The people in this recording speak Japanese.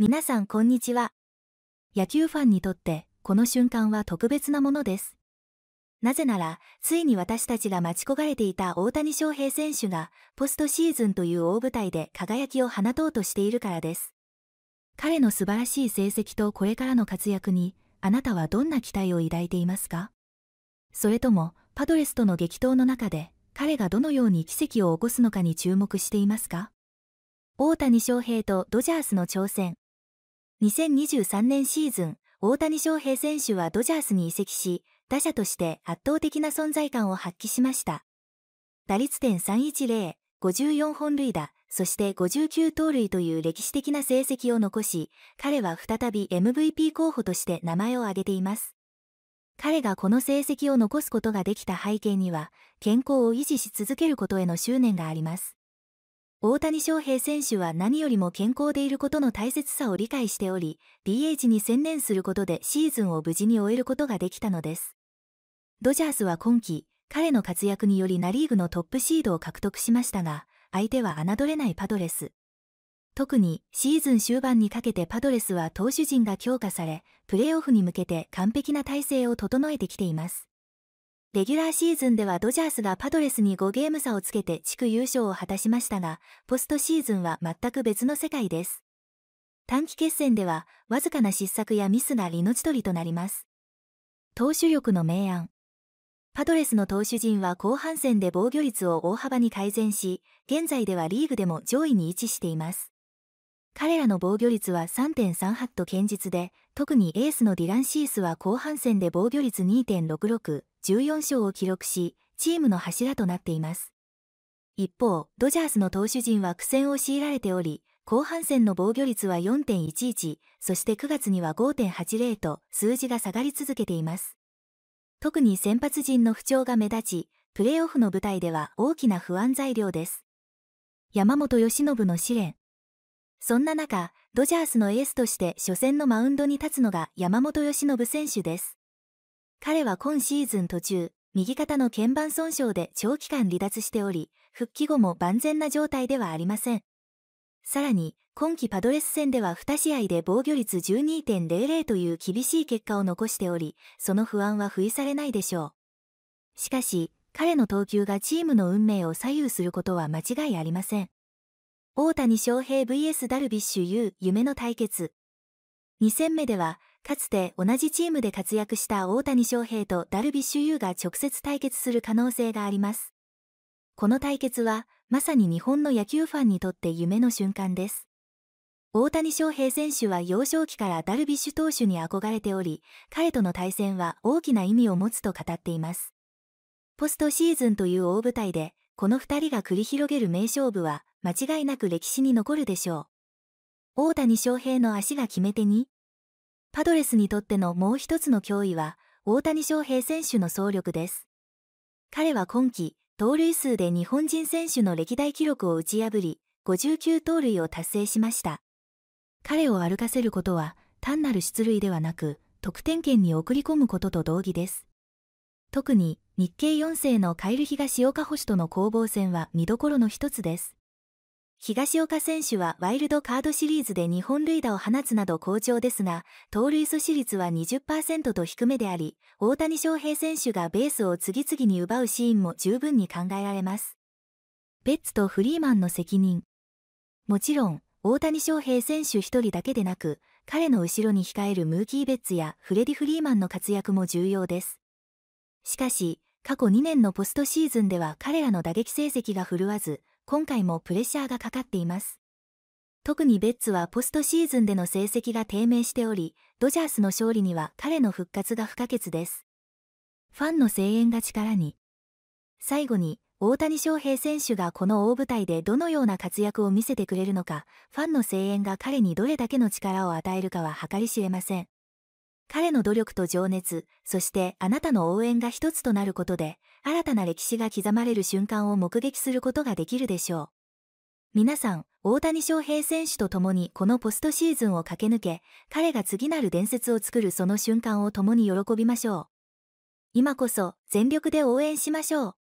皆さんこんにちは。野球ファンにとってこの瞬間は特別なものです。なぜなら、ついに私たちが待ち焦がれていた大谷翔平選手がポストシーズンという大舞台で輝きを放とうとしているからです。彼の素晴らしい成績とこれからの活躍に、あなたはどんな期待を抱いていますかそれとも、パドレスとの激闘の中で、彼がどのように奇跡を起こすのかに注目していますか大谷翔平とドジャースの挑戦。2023年シーズン、大谷翔平選手はドジャースに移籍し、打者として圧倒的な存在感を発揮しました。打率点310、54本塁打、そして59盗塁という歴史的な成績を残し、彼は再び MVP 候補として名前を挙げています。彼がこの成績を残すことができた背景には、健康を維持し続けることへの執念があります。大谷翔平選手は何よりも健康でいることの大切さを理解しており、DH に専念することでシーズンを無事に終えることができたのです。ドジャースは今季、彼の活躍によりナリーグのトップシードを獲得しましたが、相手は侮れないパドレス。特にシーズン終盤にかけてパドレスは投手陣が強化され、プレーオフに向けて完璧な体制を整えてきています。レギュラーシーズンではドジャースがパドレスに5ゲーム差をつけて地区優勝を果たしましたが、ポストシーズンは全く別の世界です。短期決戦では、わずかな失策やミスが命取りとなります。投手力の明暗。パドレスの投手陣は後半戦で防御率を大幅に改善し、現在ではリーグでも上位に位置しています。彼らの防御率は3.38と堅実で、特にエースのディラン・シースは後半戦で防御率2.66、14勝を記録し、チームの柱となっています。一方、ドジャースの投手陣は苦戦を強いられており、後半戦の防御率は4.11、そして9月には5.80と数字が下がり続けています。特に先発陣の不調が目立ち、プレーオフの舞台では大きな不安材料です。山本由伸の試練、そんな中、ドジャースのエースとして初戦のマウンドに立つのが山本由伸選手です。彼は今シーズン途中、右肩の腱板損傷で長期間離脱しており、復帰後も万全な状態ではありません。さらに、今季パドレス戦では2試合で防御率12.00という厳しい結果を残しており、その不安は不意されないでしょう。しかし、彼の投球がチームの運命を左右することは間違いありません。大谷翔平 VS ダルビッシュ有夢の対決。2戦目では、かつて同じチームで活躍した大谷翔平とダルビッシュ有が直接対決する可能性があります。この対決は、まさに日本の野球ファンにとって夢の瞬間です。大谷翔平選手は幼少期からダルビッシュ投手に憧れており、彼との対戦は大きな意味を持つと語っています。ポストシーズンという大舞台で、この2人が繰り広げる名勝負は、間違いなく歴史に残るでしょう。大谷翔平の足が決め手にパドレスにとってのもう一つの脅威は、大谷翔平選手の総力です。彼は今季、盗塁数で日本人選手の歴代記録を打ち破り、59盗塁を達成しました。彼を歩かせることは、単なる出塁ではなく、得点圏に送り込むことと同義です。特に、日系4世のカイル東岡捕手との攻防戦は見どころの一つです。東岡選手はワイルドカードシリーズで日本塁打を放つなど好調ですが、盗塁阻止率は20%と低めであり、大谷翔平選手がベースを次々に奪うシーンも十分に考えられます。ベッツとフリーマンの責任。もちろん、大谷翔平選手一人だけでなく、彼の後ろに控えるムーキー・ベッツやフレディ・フリーマンの活躍も重要です。しかし、過去2年のポストシーズンでは彼らの打撃成績が振るわず、今回もプレッシャーがかかっています。特にベッツはポストシーズンでの成績が低迷しており、ドジャースの勝利には彼の復活が不可欠です。ファンの声援が力に。最後に、大谷翔平選手がこの大舞台でどのような活躍を見せてくれるのか、ファンの声援が彼にどれだけの力を与えるかは計り知れません。彼の努力と情熱、そしてあなたの応援が一つとなることで、新たな歴史が刻まれる瞬間を目撃することができるでしょう。皆さん、大谷翔平選手と共にこのポストシーズンを駆け抜け、彼が次なる伝説を作るその瞬間を共に喜びましょう。今こそ全力で応援しましょう。